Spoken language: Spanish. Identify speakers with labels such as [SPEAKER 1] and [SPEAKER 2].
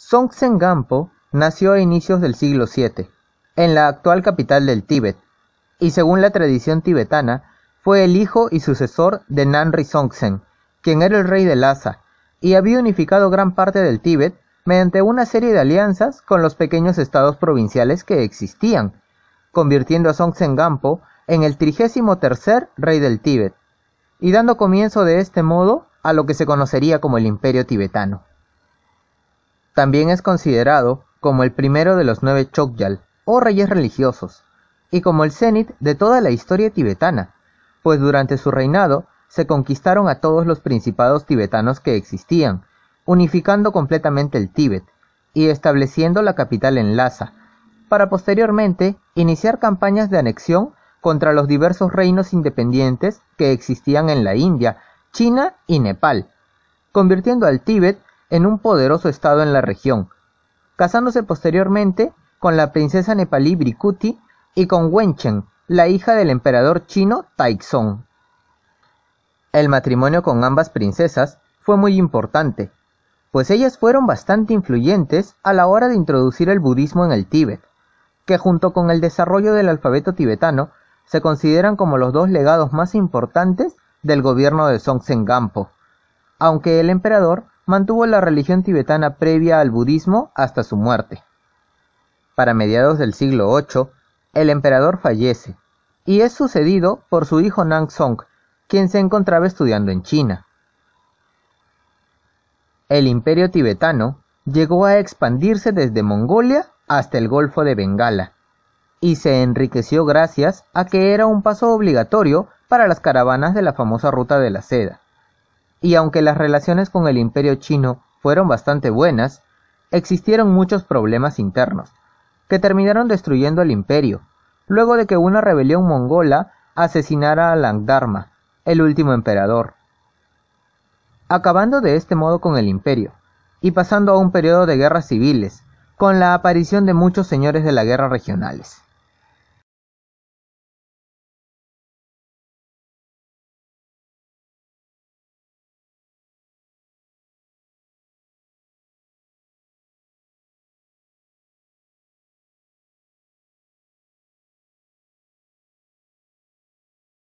[SPEAKER 1] Songtsen Gampo nació a inicios del siglo VII, en la actual capital del Tíbet, y según la tradición tibetana, fue el hijo y sucesor de Nanri Songtsen, quien era el rey de Lhasa, y había unificado gran parte del Tíbet mediante una serie de alianzas con los pequeños estados provinciales que existían, convirtiendo a Songtsen Gampo en el trigésimo tercer rey del Tíbet, y dando comienzo de este modo a lo que se conocería como el Imperio tibetano. También es considerado como el primero de los nueve Chogyal, o reyes religiosos, y como el cenit de toda la historia tibetana, pues durante su reinado se conquistaron a todos los principados tibetanos que existían, unificando completamente el Tíbet y estableciendo la capital en Lhasa, para posteriormente iniciar campañas de anexión contra los diversos reinos independientes que existían en la India, China y Nepal, convirtiendo al Tíbet en un poderoso estado en la región, casándose posteriormente con la princesa nepalí Brikuti... y con Wenchen, la hija del emperador chino Taizong. El matrimonio con ambas princesas fue muy importante, pues ellas fueron bastante influyentes a la hora de introducir el budismo en el Tíbet, que junto con el desarrollo del alfabeto tibetano se consideran como los dos legados más importantes del gobierno de Song Gampo, aunque el emperador mantuvo la religión tibetana previa al budismo hasta su muerte. Para mediados del siglo VIII, el emperador fallece y es sucedido por su hijo Nang Song, quien se encontraba estudiando en China. El imperio tibetano llegó a expandirse desde Mongolia hasta el Golfo de Bengala, y se enriqueció gracias a que era un paso obligatorio para las caravanas de la famosa ruta de la seda y aunque las relaciones con el imperio chino fueron bastante buenas, existieron muchos problemas internos, que terminaron destruyendo el imperio, luego de que una rebelión mongola asesinara a Langdharma, el último emperador, acabando de este modo con el imperio, y pasando a un periodo de guerras civiles, con la aparición de muchos señores de la guerra regionales.